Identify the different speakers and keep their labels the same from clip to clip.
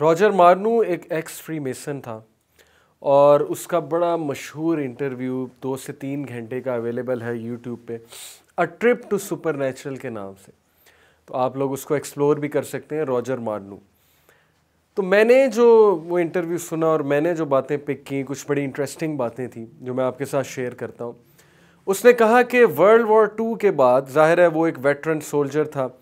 Speaker 1: Roger मार्नू एक x free mason था और उसका बड़ा मशहूर इंटरव्यू दो से तीन घंटे का अवेलेबल है यूट्यूब पे a trip to supernatural के नाम से तो आप लोग उसको एक्सप्लोर भी कर सकते हैं रॉजर मार्नू तो मैंने जो वो इंटरव्यू सुना और मैंने जो बातें पिक की कुछ बड़ी इंटरेस्टिंग बातें थी जो मैं आपके साथ शेयर करता हूँ उसने कहा कि वर्ल्ड वॉर टू के बाद जाहिर है वो एक वेटरन सोल्जर था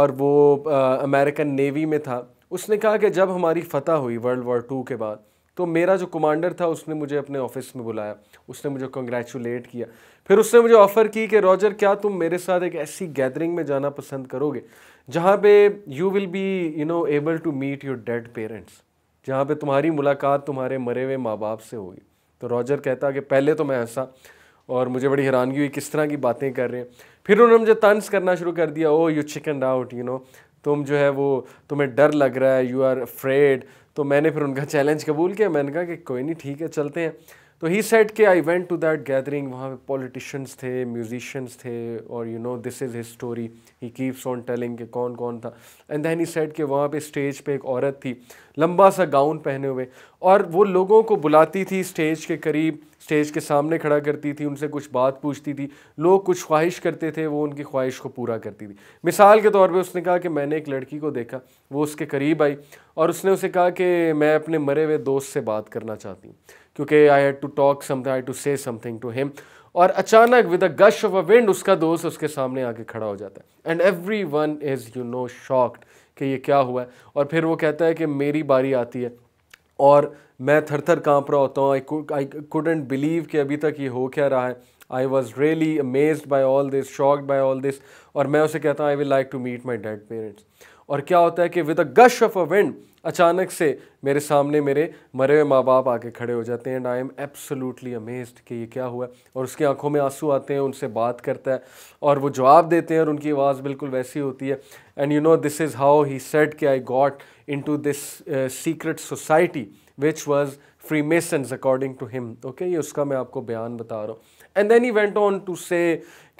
Speaker 1: और वो अमेरिकन नेवी में था उसने कहा कि जब हमारी फ़तह हुई वर्ल्ड वॉर टू के बाद तो मेरा जो कमांडर था उसने मुझे अपने ऑफिस में बुलाया उसने मुझे कंग्रेचुलेट किया फिर उसने मुझे ऑफ़र की कि रॉजर क्या तुम मेरे साथ एक ऐसी गैदरिंग में जाना पसंद करोगे जहाँ पे you will be you know able to meet your dead parents जहाँ पे तुम्हारी मुलाकात तुम्हारे मरे हुए माँ बाप से होगी तो रॉजर कहता कि पहले तो मैं ऐसा और मुझे बड़ी हैरानगी हुई किस तरह की बातें कर रहे हैं फिर उन्होंने मुझे तंज करना शुरू कर दिया oh you chicken out you know तुम जो है वो तुम्हें डर लग रहा है यू आर फ्रेड तो मैंने फिर उनका चैलेंज कबूल किया मैंने कहा कि कोई नहीं ठीक है चलते हैं तो ही सेट के I went to that gathering वहाँ पे पॉलिटिशियंस थे म्यूजिशियंस थे और you know this is his story he keeps on telling के कौन कौन था एंड देन ही सेट के वहाँ पे स्टेज पे एक औरत थी लंबा सा गाउन पहने हुए और वो लोगों को बुलाती थी स्टेज के करीब स्टेज के सामने खड़ा करती थी उनसे कुछ बात पूछती थी लोग कुछ ख्वाहिश करते थे वो उनकी ख्वाहिश को पूरा करती थी मिसाल के तौर पे उसने कहा कि मैंने एक लड़की को देखा वो उसके करीब आई और उसने उसे कहा कि मैं अपने मरे हुए दोस्त से बात करना चाहती हूँ क्योंकि I had to talk something I to say something to him और अचानक with a gush of a wind उसका दोस्त उसके सामने आके खड़ा हो जाता है and everyone is you know shocked कि ये क्या हुआ है और फिर वो कहता है कि मेरी बारी आती है और मैं थर थर काँप रहा होता हूँ आई कुडेंट बिलीव कि अभी तक ये हो क्या रहा है I was really amaze by all this shocked by all this और मैं उसे कहता हूँ I will like to meet my dad parents और क्या होता है कि with a gush of a wind अचानक से मेरे सामने मेरे मरे हुए माँ बाप आके खड़े हो जाते हैं and I am absolutely amazed कि ये क्या हुआ है और उसकी आंखों में आंसू आते हैं उनसे बात करता है और वो जवाब देते हैं और उनकी आवाज़ बिल्कुल वैसी होती है and you know this is how he said कि I got into this secret society which was Freemason according to him okay ये उसका मैं आपको बयान बता रहा हूँ and then he went on to say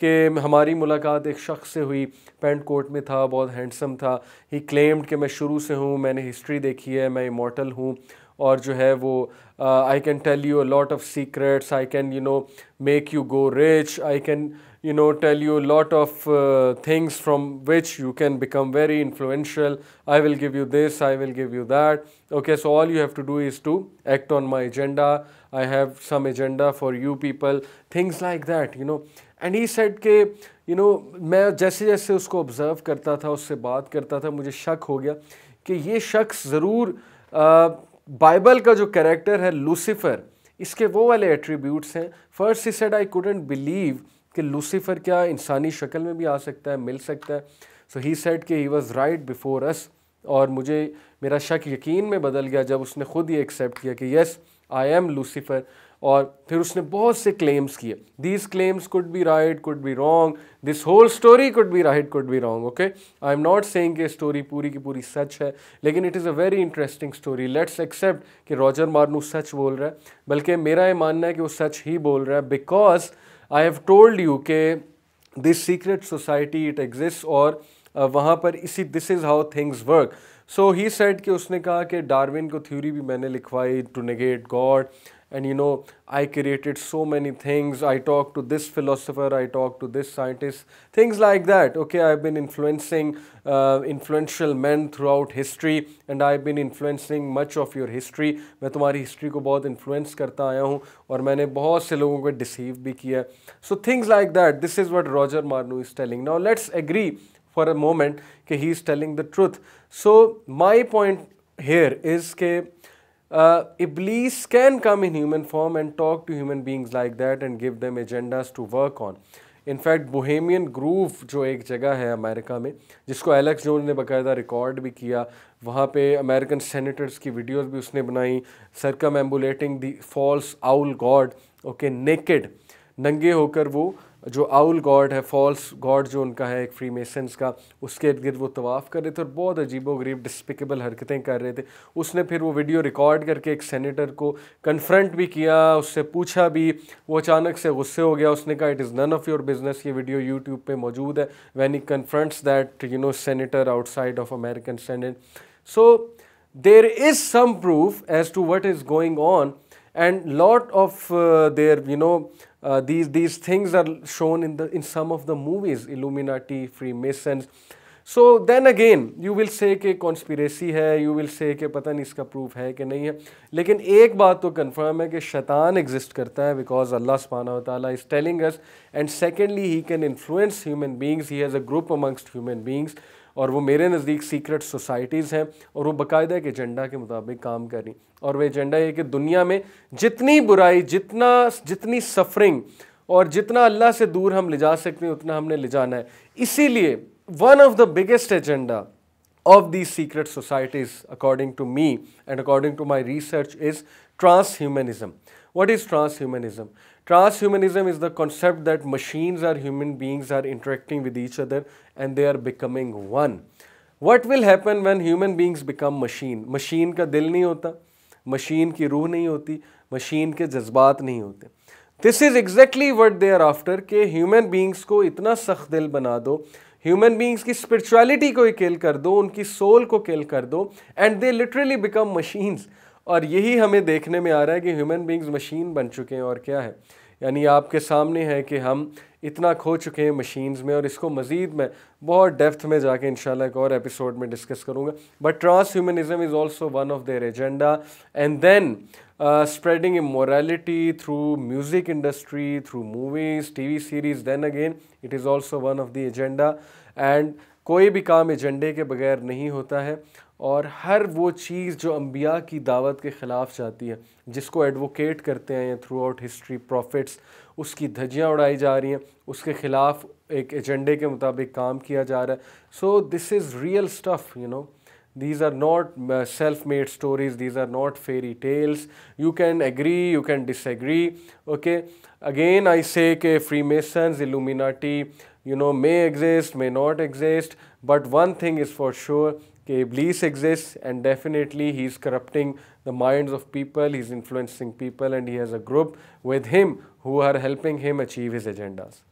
Speaker 1: कि हमारी मुलाकात एक शख्स से हुई पेंट कोट में था बहुत हैंडसम था ही क्लेम्ड कि मैं शुरू से हूँ मैंने हिस्ट्री देखी है मैं इमोटल हूँ और जो है वो I can tell you a lot of secrets I can you know make you go rich I can you know, tell you a lot of uh, things from which you can become very influential. I will give you this, I will give you that. Okay, so all you have to do is to act on my agenda. I have some agenda for you people, things like that, you know. And he said that, you know, I जैसे जैसे उसको observe करता था, उससे बात करता था, मुझे शक हो गया कि ये शख्स ज़रूर Bible का जो character है, Lucifer, इसके वो वाले attributes First he said I couldn't believe कि लूसीफर क्या इंसानी शक्ल में भी आ सकता है मिल सकता है सो ही सेट कि he was right before us और मुझे मेरा शक यकीन में बदल गया जब उसने ख़ुद ये एक्सेप्ट किया कि यस आई एम लूसीफर और फिर उसने बहुत से क्लेम्स किए these claims could be right could be wrong this whole story could be right could be wrong okay I am not saying कि स्टोरी पूरी की पूरी सच है लेकिन it is a very interesting story let's accept कि Roger Morneau सच बोल रहा है बल्कि मेरा ये मानना है कि वो सच ही बोल रहा है because I have told you के this secret society it exist और वहाँ पर इसी this is how things work so he said कि उसने कहा कि डार्विन को थ्योरी भी मैंने लिखवाई to negate God and you know i created so many things i talked to this philosopher i talked to this scientist things like that okay i've been influencing uh, influential men throughout history and i've been influencing much of your history मैं history. History को बहुत influence करता आया हूँ और मैंने बहुत से लोगों को डिसीव भी किया so things like that is is what Roger Morneau is telling now let's agree for a moment कि he is telling the truth so my point here is के uh, Iblis can come in human form and talk to human beings like that and give them agendas to work on. In fact Bohemian Grove जो एक जगह है America में जिसको Alex zone ने बाकायदा record भी किया वहाँ पे अमेरिकन सेनेटर्स की वीडियोस भी उसने बनाई circumambulating the false owl god okay naked नंगे होकर वो uh, जो आउल गॉड है फॉल्स गॉड जो उनका है एक फ्री मेसन्स का उसके इर्द गिर्द वो तवाफ़ कर रहे थे और बहुत अजीबो गरीब डिस्पिकेबल हरकतें कर रहे थे उसने फिर वो वीडियो रिकॉर्ड करके एक सेनेटर को कन्फ्रंट भी किया उससे पूछा भी वो अचानक से गुस्से हो गया उसने कहा it is none of your business ये वीडियो यूट्यूब पर मौजूद है when he confronts that you know senator outside of American Senate so there is some proof as to what is going on and lot of uh, their you know uh, these these things are shown in the in some of the movies illuminati freemasons so then again you will say कि conspiracy है you will say कि पता नहीं इसका proof है कि नहीं है लेकिन एक बात तो confirm है कि exists exist because Allah subhanahu wa ta'ala is telling us and secondly he can influence human beings he has a group amongst human beings और वो मेरे नज़दीक सीक्रेट सोसाइटीज़ हैं और वो बाकायदा एक एजेंडा के मुताबिक काम कर रही और वह एजेंडा ये कि दुनिया में जितनी बुराई जितना जितनी सफरिंग और जितना अल्लाह से दूर हम ले जा सकते हैं उतना हमने ले जाना है इसीलिए one of the biggest agenda of the secret societies according to me and according to my research is transhumanism what is transhumanism transhumanism is the concept that machines are human are are interacting with each other and they are becoming one what will happen human human beings become machine machine का दिल नहीं होता machine की रूह नहीं होती machine के जज्बात नहीं होते this is exactly what they are after कि ह्यूमन बींग्स को इतना सख्त दिल बना दो ह्यूमन बींग्स की स्परिचुअलिटी को किल कर दो उनकी सोल को किल कर दो and they literally become machines और यही हमें देखने में आ रहा है कि ह्यूमन बींग्स मशीन बन चुके हैं और क्या है यानी आपके सामने है कि हम इतना खो चुके हैं मशीन्स में और इसको मज़ीद मैं बहुत डेफ्थ में जाके इन एक और एपिसोड में डिस्कस करूँगा but transhumanism is also one of their agenda and then spreading immorality through music industry through movies T V series then again it is also one of the agenda and कोई भी काम एजेंडे के बगैर नहीं होता है और हर वो चीज़ जो अम्बिया की दावत के ख़िलाफ़ जाती है जिसको एडवोकेट करते हैं थ्रू आउट हिस्ट्री प्रॉफिट्स उसकी धज्जियाँ उड़ाई जा रही हैं उसके ख़िलाफ़ एक एजेंडे के मुताबिक काम किया जा रहा है so this is real stuff you know these are not self made stories these are not fairy tales you can agree you can disagree okay again I say के Freemason Illuminati you know may exist may not exist but one thing is for sure okay, Iblis exists and definitely he's corrupting the minds of people, he's influencing people and he has a group with him who are helping him achieve his agendas.